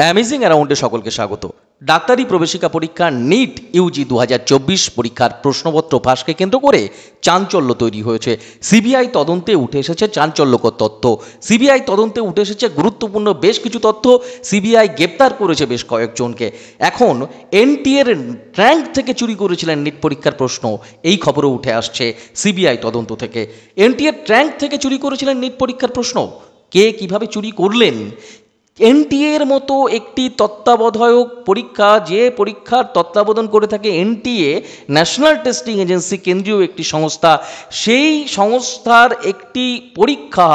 amazing অ্যারাউন্ডে সকলকে স্বাগত ডাক্তারি প্রবেশিকা পরীক্ষা নিট ইউজি দু পরীক্ষার প্রশ্নপত্র ফাঁসকে কেন্দ্র করে চাঞ্চল্য তৈরি হয়েছে সিবিআই তদন্তে উঠে এসেছে চাঞ্চল্যকর তথ্য সিবিআই তদন্তে উঠে এসেছে গুরুত্বপূর্ণ বেশ কিছু তথ্য সিবিআই গ্রেপ্তার করেছে বেশ কয়েকজনকে এখন এনটিএর র্যাঙ্ক থেকে চুরি করেছিলেন নিট পরীক্ষার প্রশ্ন এই খবরও উঠে আসছে সিবিআই তদন্ত থেকে এনটিএর র্যাঙ্ক থেকে চুরি করেছিলেন নিট পরীক্ষার প্রশ্ন কে কিভাবে চুরি করলেন এনটিএর মতো একটি তত্ত্বাবধায়ক পরীক্ষা যে পরীক্ষার তত্ত্বাবধান করে থাকে এনটিএ ন্যাশনাল টেস্টিং এজেন্সি কেন্দ্রীয় একটি সংস্থা সেই সংস্থার একটি পরীক্ষা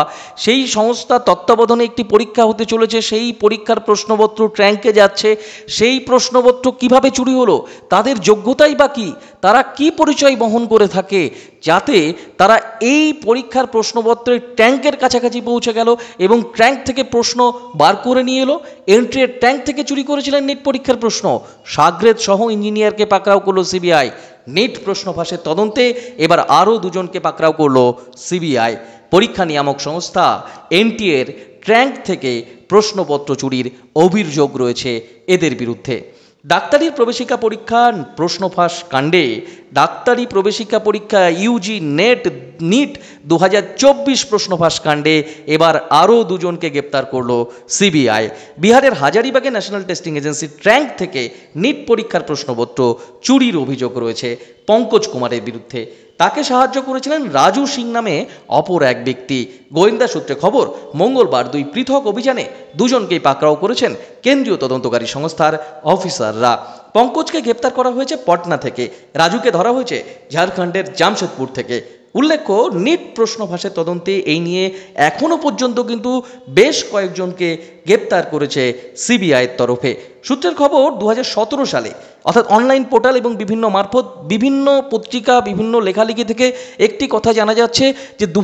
সেই সংস্থা তত্ত্বাবধানে একটি পরীক্ষা হতে চলেছে সেই পরীক্ষার প্রশ্নপত্র ট্র্যাঙ্কে যাচ্ছে সেই প্রশ্নপত্র কিভাবে চুরি হলো তাদের যোগ্যতাই বা কী তারা কি পরিচয় বহন করে থাকে যাতে তারা এই পরীক্ষার প্রশ্নপত্রের ট্যাঙ্কের কাছাকাছি পৌঁছে গেল এবং ট্যাঙ্ক থেকে প্রশ্ন বার করে নিয়ে এলো এন্ট্রির ট্যাঙ্ক থেকে চুরি করেছিলেন নিট পরীক্ষার প্রশ্ন সাগরেদ সহ ইঞ্জিনিয়ারকে পাকড়াও করলো সিবিআই নিট প্রশ্ন ফাঁসের তদন্তে এবার আরও দুজনকে পাকড়াও করলো সিবিআই পরীক্ষা নিয়ামক সংস্থা এনটিএর ট্র্যাঙ্ক থেকে প্রশ্নপত্র চুরির অভিযোগ রয়েছে এদের বিরুদ্ধে ডাক্তারির প্রবেশিকা পরীক্ষা প্রশ্নফাঁস কাণ্ডে ডাক্তারি প্রবেশিকা পরীক্ষা ইউজি নেট নিট দু হাজার চব্বিশ প্রশ্নফাঁস কাণ্ডে এবার আরও দুজনকে গ্রেপ্তার করল সিবিআই বিহারের হাজারিবাগে ন্যাশনাল টেস্টিং এজেন্সির ট্র্যাঙ্ক থেকে নিট পরীক্ষার প্রশ্নপত্র চুরির অভিযোগ রয়েছে পঙ্কজ কুমারের বিরুদ্ধে তাকে সাহায্য করেছিলেন রাজু সিং নামে অপর এক ব্যক্তি গোয়েন্দা সূত্রে খবর মঙ্গলবার দুই পৃথক অভিযানে দুজনকেই পাকড়াও করেছেন কেন্দ্রীয় তদন্তকারী সংস্থার অফিসাররা পঙ্কজকে গ্রেপ্তার করা হয়েছে পটনা থেকে রাজুকে ধরা হয়েছে ঝাড়খণ্ডের জামশেদপুর থেকে উল্লেখ্য নিট প্রশ্ন তদন্তে এই নিয়ে এখনও পর্যন্ত কিন্তু বেশ কয়েকজনকে গ্রেপ্তার করেছে সিবিআইয়ের তরফে সূত্রের খবর দু সালে অর্থাৎ অনলাইন পোর্টাল এবং বিভিন্ন মারফত বিভিন্ন পত্রিকা বিভিন্ন লেখালেখি থেকে একটি কথা জানা যাচ্ছে যে দু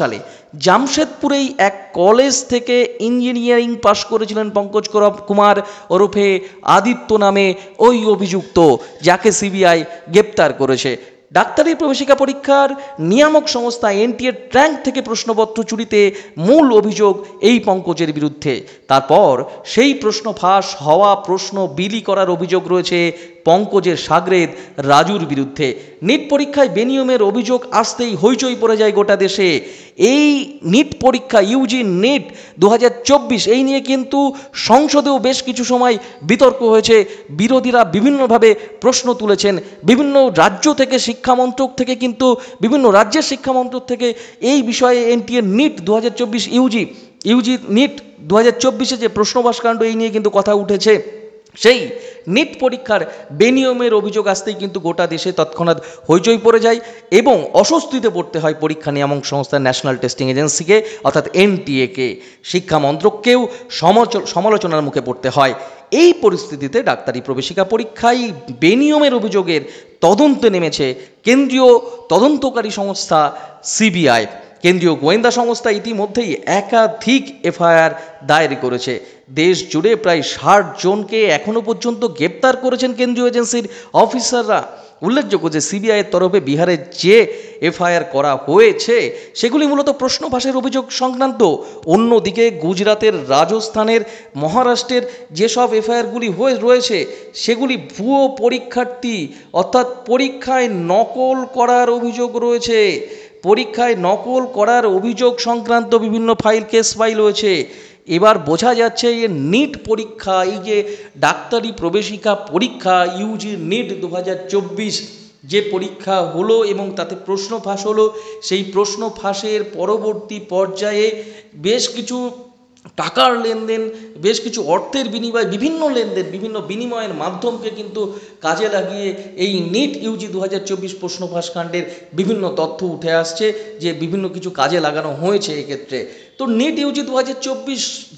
সালে জামশেদপুরেই এক কলেজ থেকে ইঞ্জিনিয়ারিং পাশ করেছিলেন পঙ্কজ কুমার ওরফে আদিত্য নামে ওই অভিযুক্ত যাকে সিবিআই গ্রেপ্তার করেছে ডাক্তারি প্রবেশিকা পরীক্ষার নিয়ামক সংস্থা এনটিএর ট্র্যাঙ্ক থেকে প্রশ্নপত্র চুরিতে মূল অভিযোগ এই পঙ্কজের বিরুদ্ধে তারপর সেই প্রশ্ন ফাঁস হওয়া প্রশ্ন বিলি করার অভিযোগ রয়েছে পঙ্কজের সাগরেদ রাজুর বিরুদ্ধে নিট পরীক্ষায় বেনিয়মের অভিযোগ আসতেই হইচই পড়ে যায় গোটা দেশে এই নিট পরীক্ষা ইউজি নিট দু এই নিয়ে কিন্তু সংসদেও বেশ কিছু সময় বিতর্ক হয়েছে বিরোধীরা বিভিন্নভাবে প্রশ্ন তুলেছেন বিভিন্ন রাজ্য থেকে শিক্ষামন্ত্রক থেকে কিন্তু বিভিন্ন রাজ্যের শিক্ষামন্ত্রক থেকে এই বিষয়ে এনটিএ নিট দু ইউজি ইউজি নিট দু হাজার যে প্রশ্নবাসকাণ্ড এই নিয়ে কিন্তু কথা উঠেছে সেই নিট পরীক্ষার বেনিয়মের অভিযোগ আসতেই কিন্তু গোটা দেশে তৎক্ষণাৎ হইচই পড়ে যায় এবং অস্বস্তিতে পড়তে হয় পরীক্ষা নিয়ামক সংস্থা ন্যাশনাল টেস্টিং এজেন্সিকে অর্থাৎ এনটিএকে শিক্ষা মন্ত্রককেও সমালোচনার মুখে পড়তে হয় এই পরিস্থিতিতে ডাক্তারি প্রবেশিকা পরীক্ষায় বেনিয়মের অভিযোগের তদন্তে নেমেছে কেন্দ্রীয় তদন্তকারী সংস্থা সিবিআই কেন্দ্রীয় গোয়েন্দা সংস্থা ইতিমধ্যেই একাধিক এফআইআর দায়ের করেছে দেশ জুড়ে প্রায় ষাট জনকে এখনও পর্যন্ত গ্রেপ্তার করেছেন কেন্দ্রীয় এজেন্সির অফিসাররা উল্লেখযোগ্য যে সিবিআইয়ের তরফে বিহারে যে এফআইআর করা হয়েছে সেগুলি মূলত প্রশ্ন অভিযোগ সংক্রান্ত অন্যদিকে গুজরাতের রাজস্থানের মহারাষ্ট্রের যেসব এফআইআরগুলি হয়ে রয়েছে সেগুলি ভুয়ো পরীক্ষার্থী অর্থাৎ পরীক্ষায় নকল করার অভিযোগ রয়েছে পরীক্ষায় নকল করার অভিযোগ সংক্রান্ত বিভিন্ন ফাইল কেস ফাইল রয়েছে এবার বোঝা যাচ্ছে যে নিট পরীক্ষা এই যে ডাক্তারি প্রবেশিকা পরীক্ষা ইউজি নিট দু যে পরীক্ষা হলো এবং তাতে প্রশ্ন ফাঁস হলো সেই প্রশ্ন ফাঁসের পরবর্তী পর্যায়ে বেশ কিছু টাকার লেনদেন বেশ কিছু অর্থের বিনিময় বিভিন্ন লেনদেন বিভিন্ন বিনিময়ের মাধ্যমকে কিন্তু কাজে লাগিয়ে এই নিট ইউজি দু হাজার চব্বিশ প্রশ্ন ফাঁসকাণ্ডের বিভিন্ন তথ্য উঠে আসছে যে বিভিন্ন কিছু কাজে লাগানো হয়েছে এক্ষেত্রে তো নেট ইউজি দু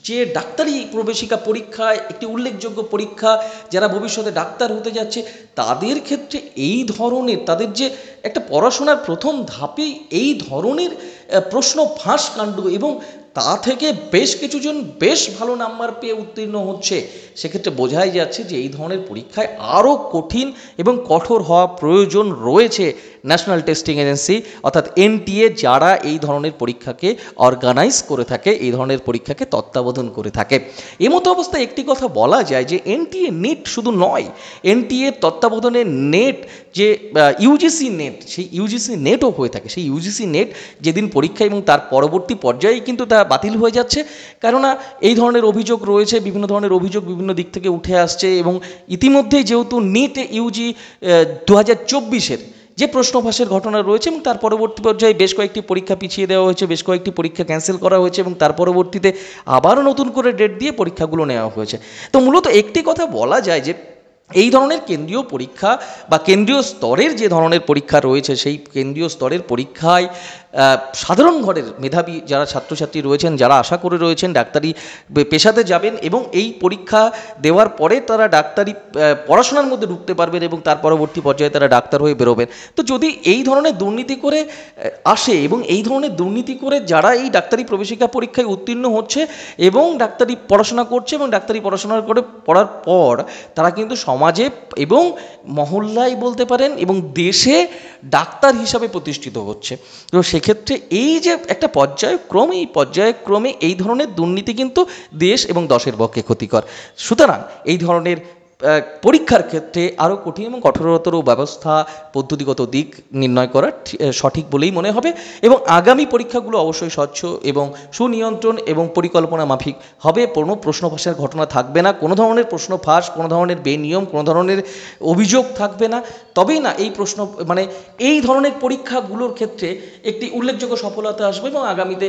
যে ডাক্তারি প্রবেশিকা পরীক্ষা একটি উল্লেখযোগ্য পরীক্ষা যারা ভবিষ্যতে ডাক্তার হতে যাচ্ছে তাদের ক্ষেত্রে এই ধরনের তাদের যে একটা পড়াশোনার প্রথম ধাপেই এই ধরনের প্রশ্ন ফাঁস কাণ্ড এবং তা থেকে বেশ কিছুজন বেশ ভালো নাম্বার পেয়ে উত্তীর্ণ হচ্ছে সেক্ষেত্রে বোঝাই যাচ্ছে যে এই ধরনের পরীক্ষায় আরও কঠিন এবং কঠোর হওয়া প্রয়োজন রয়েছে ন্যাশনাল টেস্টিং এজেন্সি অর্থাৎ এনটিএ যারা এই ধরনের পরীক্ষাকে অর্গানাইজ করে থাকে এই ধরনের পরীক্ষাকে তত্ত্বাবধান করে থাকে এমতো অবস্থায় একটি কথা বলা যায় যে এনটিএ নেট শুধু নয় এনটিএ তত্ত্বাবধানের নেট যে ইউজিসি নেট সেই ইউজিসি নেটও হয়ে থাকে সেই ইউজিসি নেট যেদিন পরীক্ষা এবং তার পরবর্তী পর্যায়ে কিন্তু তা বাতিল হয়ে যাচ্ছে কেননা এই ধরনের অভিযোগ রয়েছে বিভিন্ন ধরনের অভিযোগ বিভিন্ন দিক থেকে উঠে আসছে এবং ইতিমধ্যেই যেহেতু নিট ইউজি দু হাজার চব্বিশের যে প্রশ্ন ফাঁসের ঘটনা রয়েছে এবং তার পরবর্তী পর্যায়ে বেশ কয়েকটি পরীক্ষা পিছিয়ে দেওয়া হয়েছে বেশ কয়েকটি পরীক্ষা ক্যান্সেল করা হয়েছে এবং তার পরবর্তীতে আবারও নতুন করে ডেট দিয়ে পরীক্ষাগুলো নেওয়া হয়েছে তো মূলত একটি কথা বলা যায় যে এই ধরনের কেন্দ্রীয় পরীক্ষা বা কেন্দ্রীয় স্তরের যে ধরনের পরীক্ষা রয়েছে সেই কেন্দ্রীয় স্তরের পরীক্ষায় সাধারণ ঘরের মেধাবী যারা ছাত্রছাত্রী রয়েছেন যারা আশা করে রয়েছেন ডাক্তারি পেশাতে যাবেন এবং এই পরীক্ষা দেওয়ার পরে তারা ডাক্তারি পড়াশোনার মধ্যে ঢুকতে পারবেন এবং তার পরবর্তী পর্যায়ে তারা ডাক্তার হয়ে বেরোবেন তো যদি এই ধরনের দুর্নীতি করে আসে এবং এই ধরনের দুর্নীতি করে যারা এই ডাক্তারি প্রবেশিকা পরীক্ষায় উত্তীর্ণ হচ্ছে এবং ডাক্তারি পড়াশোনা করছে এবং ডাক্তারি পড়াশোনা করে পড়ার পর তারা কিন্তু সমাজে এবং মহল্লায় বলতে পারেন এবং দেশে ডাক্তার হিসাবে প্রতিষ্ঠিত হচ্ছে তো সে সেক্ষেত্রে এই যে একটা পর্যায়ক্রমে এই পর্যায়ক্রমে এই ধরনের দুর্নীতি কিন্তু দেশ এবং দশের পক্ষে ক্ষতিকর সুতরাং এই ধরনের পরীক্ষার ক্ষেত্রে আরও কঠিন এবং কঠোরতর ব্যবস্থা পদ্ধতিগত দিক নির্ণয় করা সঠিক বলেই মনে হবে এবং আগামী পরীক্ষাগুলো অবশ্যই স্বচ্ছ এবং সুনিয়ন্ত্রণ এবং পরিকল্পনা মাফিক হবে কোনো প্রশ্ন ফাঁসের ঘটনা থাকবে না কোনো ধরনের প্রশ্ন ফাঁস কোনো ধরনের বেনিয়ম কোনো ধরনের অভিযোগ থাকবে না তবেই না এই প্রশ্ন মানে এই ধরনের পরীক্ষাগুলোর ক্ষেত্রে একটি উল্লেখযোগ্য সফলতা আসবে এবং আগামীতে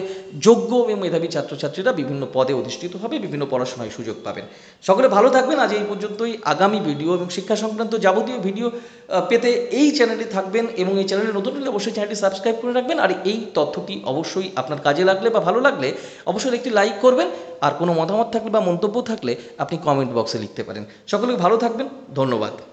যোগ্য এবং মেধাবী ছাত্রছাত্রীরা বিভিন্ন পদে অধিষ্ঠিত হবে বিভিন্ন পড়াশোনায় সুযোগ পাবেন সকলে ভালো থাকবেন আজ এই পর্যন্তই আগামী ভিডিও এবং শিক্ষা সংক্রান্ত যাবতীয় ভিডিও পেতে এই চ্যানেলে থাকবেন এবং এই চ্যানেলে নতুন হলে অবশ্যই চ্যানেলটি সাবস্ক্রাইব করে রাখবেন আর এই তথ্যটি অবশ্যই আপনার কাজে লাগলে বা ভালো লাগলে অবশ্যই একটি লাইক করবেন আর কোনো মতামত থাকলে বা মন্তব্য থাকলে আপনি কমেন্ট বক্সে লিখতে পারেন সকলে ভালো থাকবেন ধন্যবাদ